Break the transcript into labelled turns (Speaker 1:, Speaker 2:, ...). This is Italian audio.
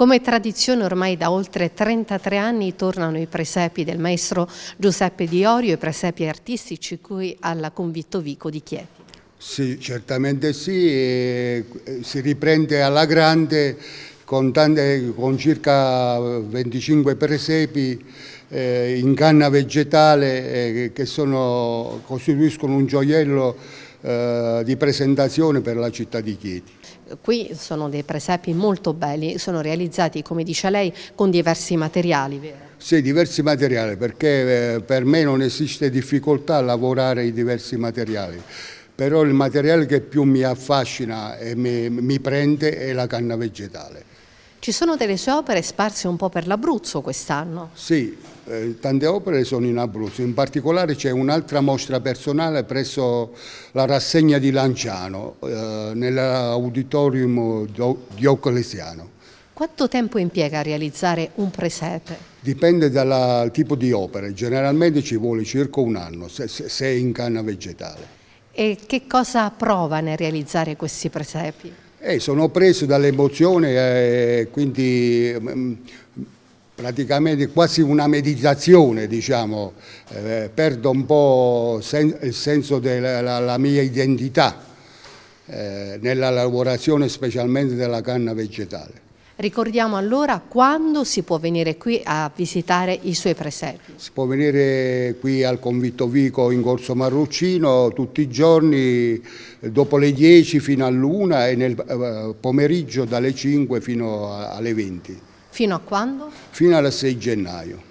Speaker 1: Come tradizione ormai da oltre 33 anni tornano i presepi del maestro Giuseppe Di Orio, i presepi artistici qui alla Convitto Vico di Chieti.
Speaker 2: Sì, certamente sì, eh, si riprende alla grande con, tante, con circa 25 presepi eh, in canna vegetale eh, che sono, costituiscono un gioiello eh, di presentazione per la città di Chieti.
Speaker 1: Qui sono dei presepi molto belli, sono realizzati, come dice lei, con diversi materiali, vero?
Speaker 2: Sì, diversi materiali, perché eh, per me non esiste difficoltà a lavorare i diversi materiali però il materiale che più mi affascina e mi, mi prende è la canna vegetale.
Speaker 1: Ci sono delle sue opere sparse un po' per l'Abruzzo quest'anno?
Speaker 2: Sì, eh, tante opere sono in Abruzzo, in particolare c'è un'altra mostra personale presso la rassegna di Lanciano, eh, nell'auditorium dioclesiano.
Speaker 1: Quanto tempo impiega a realizzare un presepe?
Speaker 2: Dipende dal tipo di opere, generalmente ci vuole circa un anno se, se è in canna vegetale.
Speaker 1: E che cosa prova nel realizzare questi presepi?
Speaker 2: Eh, sono preso dall'emozione, eh, quindi mh, mm, mm, praticamente quasi una meditazione, diciamo, eh, perdo un po' sen il senso della mia identità eh, nella lavorazione specialmente della canna vegetale.
Speaker 1: Ricordiamo allora quando si può venire qui a visitare i suoi presepi.
Speaker 2: Si può venire qui al Convitto Vico in Corso Marruccino tutti i giorni eh, dopo le 10 fino all'una e nel eh, pomeriggio dalle 5 fino alle 20.
Speaker 1: Fino a quando?
Speaker 2: Fino al 6 gennaio.